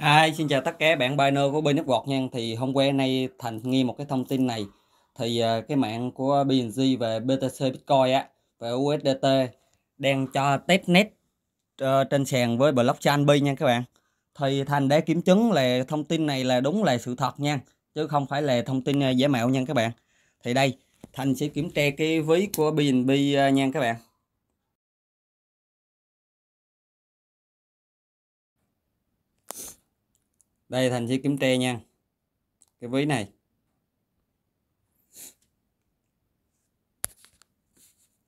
Hi, xin chào tất cả bạn Bino của bên nước nha. Thì hôm qua nay Thành nghe một cái thông tin này thì ờ, cái mạng của BNG về BTC Bitcoin á và USDT đang cho test net ờ, trên sàn với blockchain B nha các bạn. Thì Thành đã kiểm chứng là thông tin này là đúng là sự thật nha, chứ không phải là thông tin ờ, giả mạo nha các bạn. Thì đây, Thành sẽ kiểm tra cái ví của BNB nha các bạn. đây thành sẽ kiếm tre nha cái ví này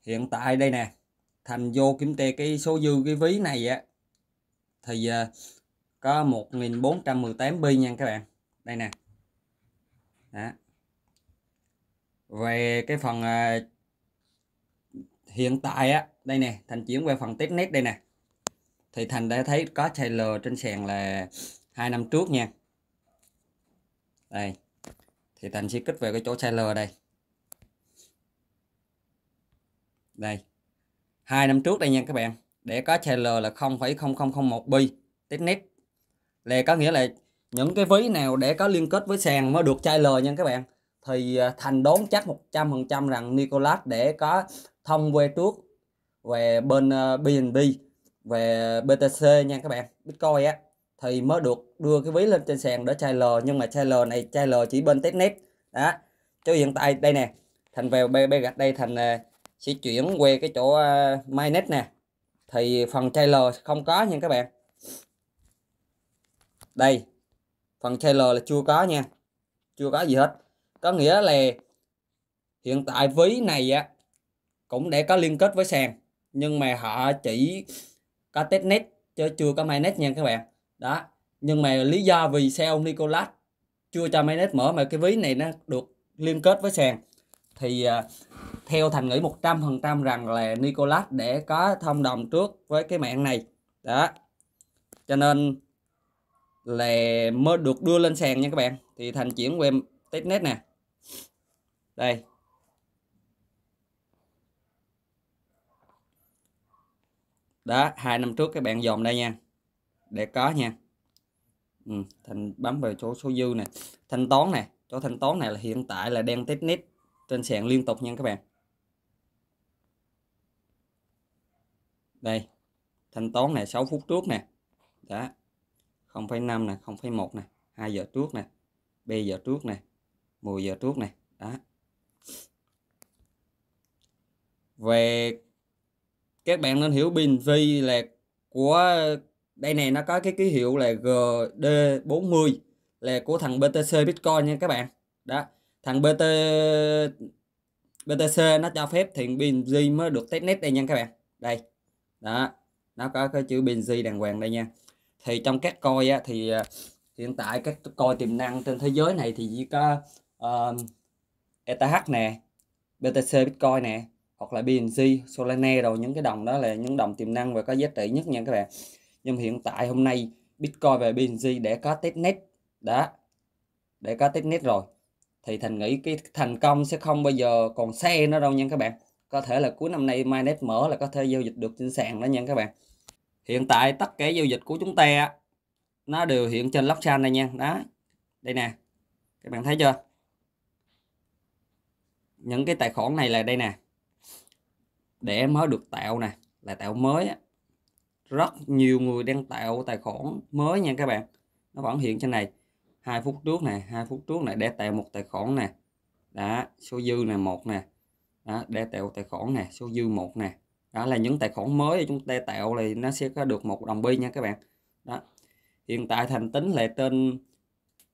hiện tại đây nè thành vô kiếm tre cái số dư cái ví này á thì à, có 1418 bi nha các bạn đây nè đó. về cái phần à, hiện tại á đây nè thành chuyển về phần test net đây nè thì thành đã thấy có trailer trên sàn là hai năm trước nha đây thì thành sẽ kích về cái chỗ seller đây đây hai năm trước đây nha các bạn để có seller là 0,0001 bi testnet là có nghĩa là những cái ví nào để có liên kết với sàn mới được chai seller nha các bạn thì à, thành đốn chắc 100% rằng Nicolas để có thông qua trước về bên BNB à, về BTC nha các bạn Bitcoin á thì mới được đưa cái ví lên trên sàn để chai lờ nhưng mà chai lờ này chai lờ chỉ bên testnet đó Cho hiện tại đây nè thành về bê bê gạch đây thành à, sẽ chuyển về cái chỗ uh, à, mainnet nè thì phần chai lờ không có nha các bạn đây phần chai lờ là chưa có nha chưa có gì hết có nghĩa là hiện tại ví này á cũng để có liên kết với sàn nhưng mà họ chỉ có testnet chứ chưa có mainnet nha các bạn đó nhưng mà lý do vì sao ông Nicolas chưa cho Mainnet mở mà cái ví này nó được liên kết với sàn thì à, theo thành nghĩ 100% rằng là Nicolas để có thông đồng trước với cái mạng này đó cho nên là mới được đưa lên sàn nha các bạn thì thành chuyển qua em testnet nè đây đó hai năm trước các bạn dòm đây nha để có nha Ừ, thành bấm vào chỗ số dư này thanh toán này chỗ thanh toán này là hiện tại là đang test nít trên sàn liên tục nha các bạn đây thanh toán này 6 phút trước nè đó 0,5 nè 0,1 này 2 giờ trước nè b giờ trước nè 10 giờ trước nè đó về các bạn nên hiểu pin vi là của đây này nó có cái ký hiệu là GD40 là của thằng BTC Bitcoin nha các bạn đó thằng BT BTC nó cho phép thiện BNG mới được test net đây nha các bạn đây đó nó có cái chữ BNG đàng hoàng đây nha thì trong các coi á, thì à, hiện tại các coi tiềm năng trên thế giới này thì chỉ có uh, ETH nè BTC Bitcoin nè hoặc là BNG Solana rồi những cái đồng đó là những đồng tiềm năng và có giá trị nhất nha các bạn nhưng hiện tại hôm nay Bitcoin và BNG để có test net đã để có test net rồi thì thành nghĩ cái thành công sẽ không bao giờ còn xe nó đâu nha các bạn có thể là cuối năm nay MyNet mở là có thể giao dịch được trên sàn đó nha các bạn hiện tại tất cả giao dịch của chúng ta nó đều hiện trên blockchain này nha đó đây nè các bạn thấy chưa những cái tài khoản này là đây nè để mới được tạo nè là tạo mới rất nhiều người đang tạo tài khoản mới nha các bạn nó vẫn hiện trên này hai phút trước này hai phút trước này để tạo một tài khoản nè đã số dư này một nè đó, để tạo tài khoản nè số dư một nè đó là những tài khoản mới chúng ta tạo thì nó sẽ có được một đồng bi nha các bạn đó hiện tại thành tính lại trên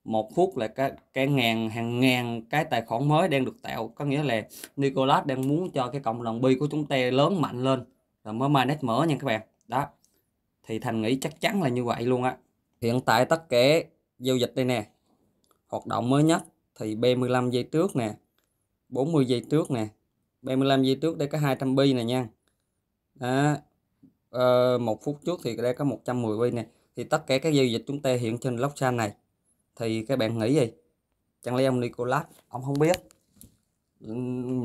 một phút là cái cái ngàn hàng ngàn cái tài khoản mới đang được tạo có nghĩa là Nicolas đang muốn cho cái cộng đồng bi của chúng ta lớn mạnh lên rồi mới mai mainnet mở nha các bạn đó thì thành nghĩ chắc chắn là như vậy luôn á hiện tại tất cả giao dịch đây nè hoạt động mới nhất thì B15 giây trước nè 40 giây trước nè B15 giây trước đây có 200 bi nè nha đó. Ờ, một phút trước thì đây có 110 bi nè thì tất cả các giao dịch chúng ta hiện trên blockchain này thì các bạn nghĩ gì chẳng lẽ ông Nicolas ông không biết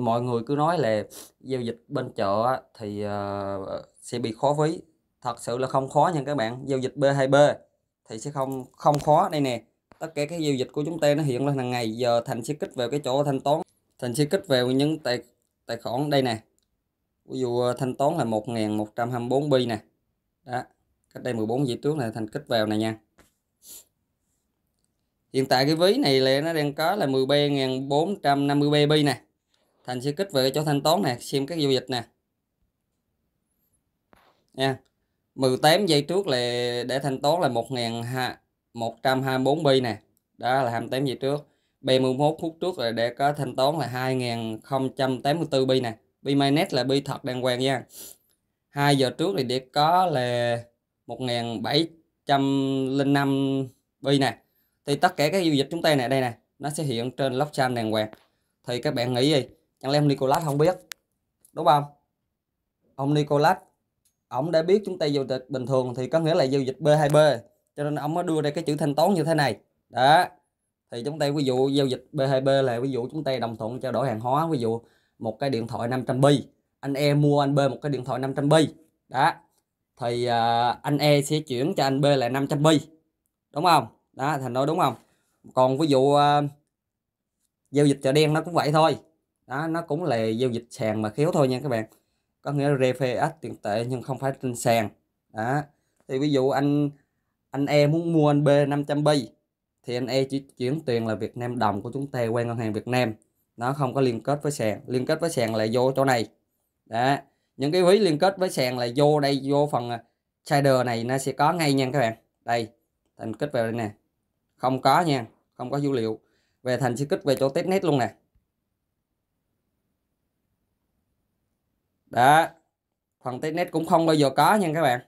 mọi người cứ nói là giao dịch bên chợ thì ờ, sẽ bị khó ví thật sự là không khó nha các bạn giao dịch B2B thì sẽ không không khó đây nè tất cả các giao dịch của chúng ta nó hiện lên hàng ngày giờ thành sẽ kích vào cái chỗ thanh toán thành sẽ kích vào những tài tài khoản đây nè ví dụ ờ, thanh toán là 1124 bi nè đó cách đây 14 dịp trước này thành kích vào này nha hiện tại cái ví này là nó đang có là 13.450 bi nè thành sẽ kích về chỗ thanh toán này xem các giao dịch nè nha 18 giây trước là để thanh toán là 1.124 bi nè đó là 28 giây trước B11 phút trước là để có thanh toán là 2084 bi nè bi mainnet là bi thật đang quen nha 2 giờ trước thì để có là 1705 bi nè thì tất cả các giao dịch chúng ta này đây nè nó sẽ hiện trên blockchain đàng hoàng thì các bạn nghĩ gì chẳng lẽ ông Nicolas không biết đúng không ông Nicolas ổng đã biết chúng ta giao dịch bình thường thì có nghĩa là giao dịch B2B cho nên ổng mới đưa ra cái chữ thanh toán như thế này đó thì chúng ta ví dụ giao dịch B2B là ví dụ chúng ta đồng thuận trao đổi hàng hóa ví dụ một cái điện thoại 500 bi anh E mua anh B một cái điện thoại 500 bi đó thì uh, anh E sẽ chuyển cho anh B là 500 bi đúng không đó thành nói đúng không còn ví dụ uh, giao dịch chợ đen nó cũng vậy thôi đó nó cũng là giao dịch sàn mà khéo thôi nha các bạn có nghĩa là reference tiền tệ nhưng không phải trên sàn đó thì ví dụ anh anh E muốn mua anh B 500 bi thì anh E chỉ chuyển tiền là Việt Nam đồng của chúng ta qua ngân hàng Việt Nam nó không có liên kết với sàn liên kết với sàn là vô chỗ này đó những cái ví liên kết với sàn là vô đây vô phần à, shader này nó sẽ có ngay nha các bạn đây thành kích vào đây nè không có nha không có dữ liệu về thành sẽ kích về chỗ testnet luôn nè đó phần testnet cũng không bao giờ có nha các bạn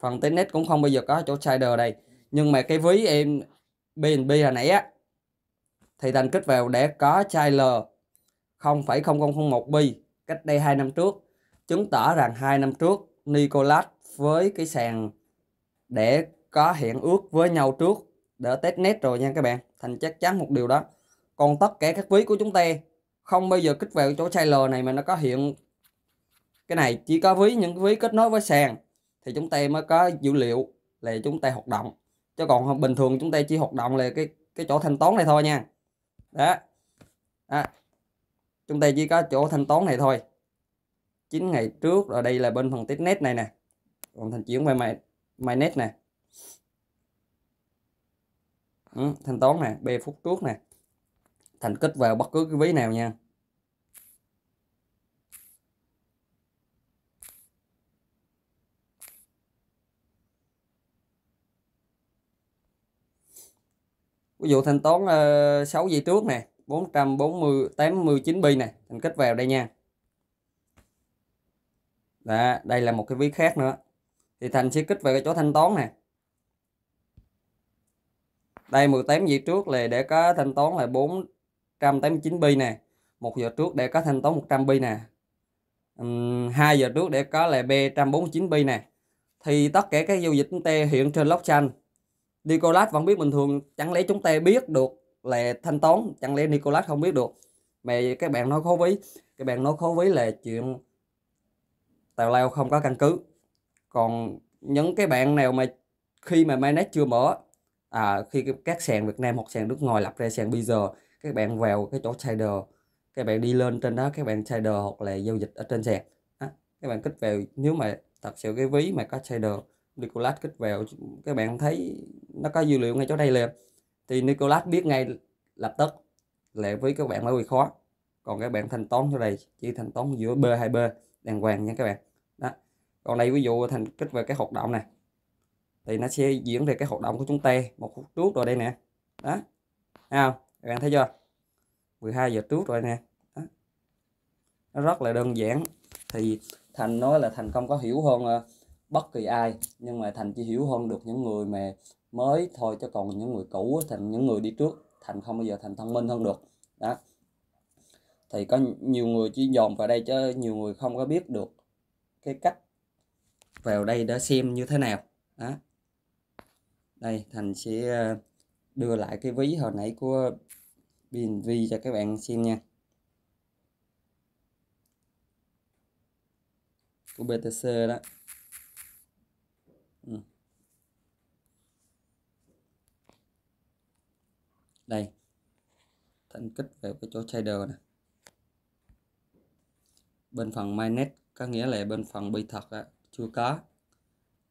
phần testnet cũng không bao giờ có chỗ shader đây nhưng mà cái ví em BNB hồi nãy á thì thành kích vào để có trailer 0,0001 bi cách đây 2 năm trước chứng tỏ rằng 2 năm trước Nicolas với cái sàn để có hẹn ước với nhau trước để test net rồi nha các bạn thành chắc chắn một điều đó còn tất cả các ví của chúng ta không bao giờ kích vào chỗ trailer này mà nó có hiện cái này chỉ có với những ví kết nối với sàn thì chúng ta mới có dữ liệu là chúng ta hoạt động chứ còn bình thường chúng ta chỉ hoạt động là cái cái chỗ thanh toán này thôi nha đó à, chúng ta chỉ có chỗ thanh toán này thôi 9 ngày trước rồi đây là bên phần test net này nè còn thành chuyển về mày mày net nè ừ, thanh toán nè b phút trước nè thành kích vào bất cứ cái ví nào nha ví dụ thanh toán ờ, uh, 6 giây trước nè 440 89 bi này thành kích vào đây nha đó, đây là một cái ví khác nữa thì thành sẽ kích vào cái chỗ thanh toán nè đây 18 giây trước là để có thanh toán là 489 bi nè một giờ trước để có thanh toán 100 bi nè um, 2 giờ trước để có là B 149 bi nè thì tất cả các giao dịch chúng hiện trên blockchain Nicolas vẫn biết bình thường chẳng lẽ chúng ta biết được là thanh toán chẳng lẽ Nicolas không biết được mà các bạn nói khó ví các bạn nói khó ví là chuyện tào lao không có căn cứ còn những cái bạn nào mà khi mà mainnet chưa mở à, khi các sàn Việt Nam hoặc sàn nước ngoài lập ra sàn bây giờ các bạn vào cái chỗ trader các bạn đi lên trên đó các bạn trader hoặc là giao dịch ở trên sàn các bạn kích vào nếu mà thật sự cái ví mà có trader Nicolas kích vào các bạn thấy nó có dữ liệu ngay chỗ đây liền thì Nicolas biết ngay lập tức lệ với các bạn mới bị khó còn các bạn thanh toán chỗ này chỉ thanh toán giữa b hai b đàng hoàng nha các bạn đó còn đây ví dụ thành kích về cái hoạt động này thì nó sẽ diễn về cái hoạt động của chúng ta một phút trước rồi đây nè đó à, các bạn thấy chưa 12 giờ trước rồi nè đó. nó rất là đơn giản thì thành nói là thành công có hiểu hơn ờ, bất kỳ ai nhưng mà thành chỉ hiểu hơn được những người mà mới thôi chứ còn những người cũ thành những người đi trước thành không bao giờ thành thông minh hơn được đó thì có nhiều người chỉ dòm vào đây chứ nhiều người không có biết được cái cách vào đây để xem như thế nào đó đây thành sẽ ờ, đưa lại cái ví hồi nãy của BNV cho các bạn xem nha của BTC đó đây thành kích về cái chỗ shader này bên phần mainnet có nghĩa là bên phần bi thật á, chưa có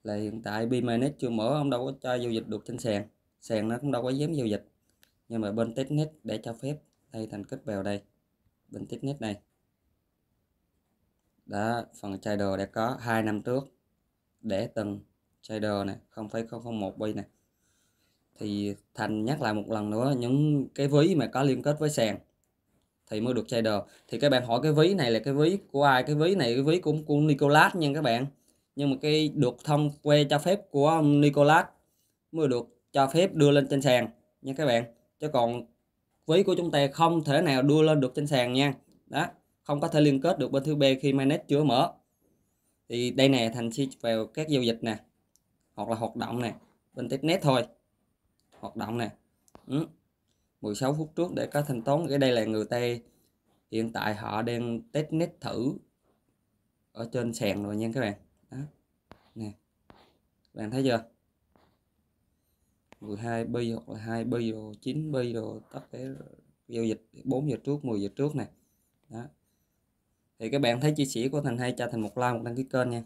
là hiện tại bi mainnet chưa mở ông đâu có cho giao dịch được trên sàn sàn nó cũng đâu có dám giao dịch nhưng mà bên testnet để cho phép đây thành kích vào đây bên testnet này đó phần trader đã có hai năm trước để từng trader này 0,001 bi này thì thành nhắc lại một lần nữa những cái ví mà có liên kết với sàn thì mới được trader thì các bạn hỏi cái ví này là cái ví của ai cái ví này cái ví cũng của Nicolas nha các bạn nhưng mà cái được thông que cho phép của ông Nicolas mới được cho phép đưa lên trên sàn nha các bạn chứ còn ví của chúng ta không thể nào đưa lên được trên sàn nha đó không có thể liên kết được bên thứ B khi mainnet chưa mở thì đây nè thành chi vào các giao dịch nè hoặc là hoạt động nè bên testnet thôi hoạt động này ừ. 16 phút trước để có thanh toán cái đây là người ta hiện tại họ đang test net thử ở trên sàn rồi nha các bạn đó nè các bạn thấy chưa 12 bi hoặc là 2 bi rồi 9 bi rồi tất cả giao dịch 4 giờ trước 10 giờ trước này đó thì các bạn thấy chia sẻ của thành hay cho thành một like một đăng ký kênh nha